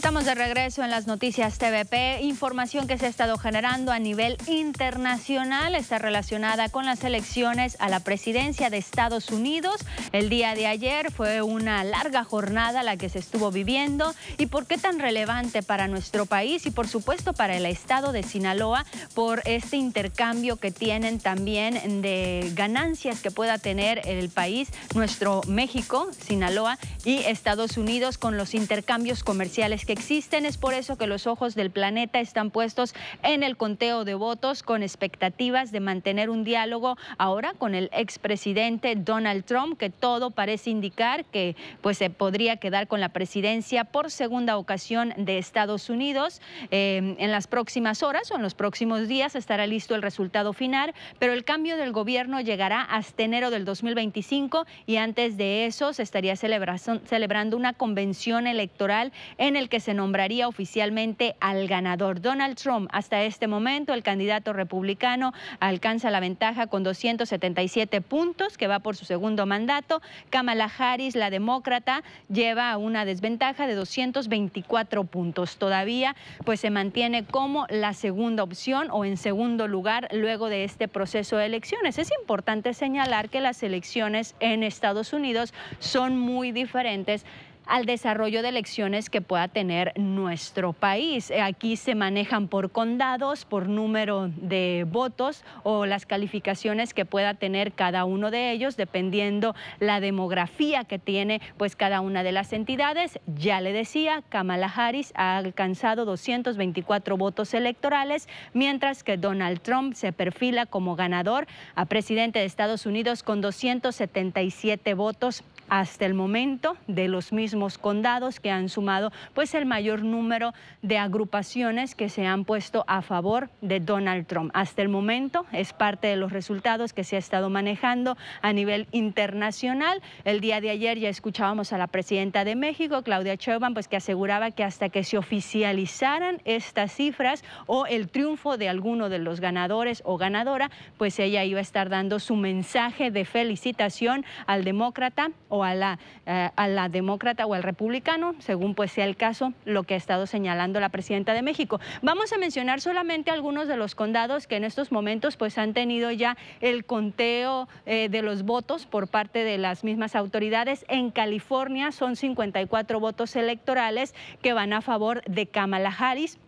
Estamos de regreso en las noticias TVP, información que se ha estado generando a nivel internacional, está relacionada con las elecciones a la presidencia de Estados Unidos. El día de ayer fue una larga jornada la que se estuvo viviendo y por qué tan relevante para nuestro país y por supuesto para el estado de Sinaloa por este intercambio que tienen también de ganancias que pueda tener el país, nuestro México, Sinaloa y Estados Unidos con los intercambios comerciales existen. Es por eso que los ojos del planeta están puestos en el conteo de votos con expectativas de mantener un diálogo ahora con el expresidente Donald Trump, que todo parece indicar que pues, se podría quedar con la presidencia por segunda ocasión de Estados Unidos. Em, en las próximas horas o en los próximos días estará listo el resultado final, pero el cambio del gobierno llegará hasta enero del 2025 y antes de eso se estaría celebrando una convención electoral en el que se nombraría oficialmente al ganador. Donald Trump, hasta este momento, el candidato republicano, alcanza la ventaja con 277 puntos, que va por su segundo mandato. Kamala Harris, la demócrata, lleva una desventaja de 224 puntos. Todavía, pues se mantiene como la segunda opción o en segundo lugar luego de este proceso de elecciones. Es importante señalar que las elecciones en Estados Unidos son muy diferentes al desarrollo de elecciones que pueda tener nuestro país. Eh, aquí se manejan por condados, por número de votos o las calificaciones que pueda tener cada uno de ellos, dependiendo la demografía que tiene pues cada una de las entidades. Ya le decía, Kamala Harris ha alcanzado 224 votos electorales, mientras que Donald Trump se perfila como ganador a presidente de Estados Unidos con 277 votos hasta el momento de los mismos condados que han sumado pues el mayor número de agrupaciones que se han puesto a favor de Donald Trump. Hasta el momento es parte de los resultados que se ha estado manejando a nivel internacional. El día de ayer ya escuchábamos a la presidenta de México, Claudia Sheinbaum, pues que aseguraba que hasta que se oficializaran estas cifras o el triunfo de alguno de los ganadores o ganadora, pues ella iba a estar dando su mensaje de felicitación al demócrata o a la, eh, a la demócrata o el republicano, según pues sea el caso, lo que ha estado señalando la presidenta de México. Vamos a mencionar solamente algunos de los condados que en estos momentos pues han tenido ya el conteo eh, de los votos por parte de las mismas autoridades. En California son 54 votos electorales que van a favor de Kamala Harris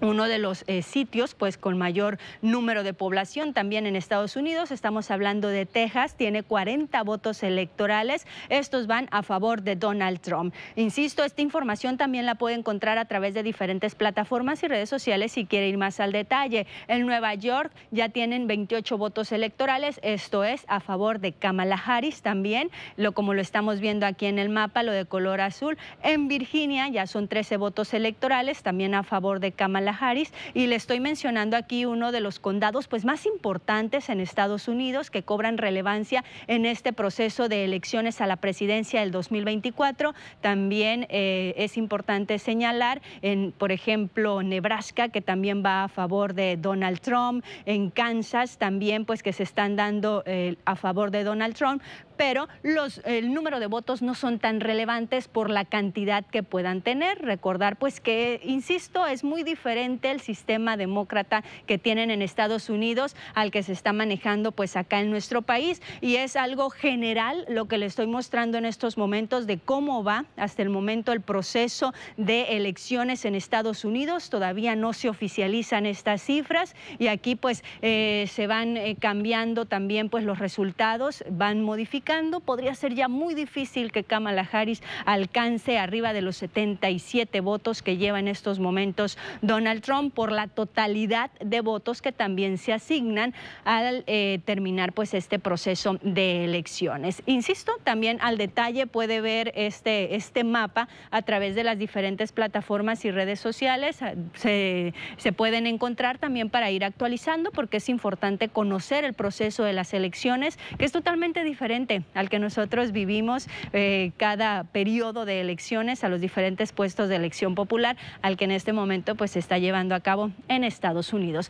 uno de los eh, sitios pues con mayor número de población también en Estados Unidos, estamos hablando de Texas, tiene 40 votos electorales, estos van a favor de Donald Trump. Insisto, esta información también la puede encontrar a través de diferentes plataformas y redes sociales si quiere ir más al detalle. En Nueva York ya tienen 28 votos electorales, esto es a favor de Kamala Harris también, lo como lo estamos viendo aquí en el mapa, lo de color azul. En Virginia ya son 13 votos electorales, también a favor de Kamala Harris y le estoy mencionando aquí uno de los condados pues más importantes en Estados Unidos que cobran relevancia en este proceso de elecciones a la presidencia del 2024. También eh, es importante señalar en por ejemplo Nebraska que también va a favor de Donald Trump, en Kansas también pues que se están dando eh, a favor de Donald Trump, pero los, el número de votos no son tan relevantes por la cantidad que puedan tener. Recordar pues que, insisto, es muy diferente el sistema demócrata que tienen en Estados Unidos al que se está manejando pues acá en nuestro país y es algo general lo que le estoy mostrando en estos momentos de cómo va hasta el momento el proceso de elecciones en Estados Unidos. Todavía no se oficializan estas cifras y aquí pues eh, se van eh, cambiando también pues los resultados, van modificando. Podría ser ya muy difícil que Kamala Harris alcance arriba de los 77 votos que lleva en estos momentos Donald Trump por la totalidad de votos que también se asignan al eh, terminar pues este proceso de elecciones. Insisto, también al detalle puede ver este, este mapa a través de las diferentes plataformas y redes sociales. Ah, se, pueden encontrar también para ir actualizando porque es importante conocer el proceso de las elecciones, que es totalmente diferente al que nosotros vivimos eh, cada periodo de elecciones a los diferentes puestos de elección popular, al que en este momento pues está llevando a cabo en Estados Unidos.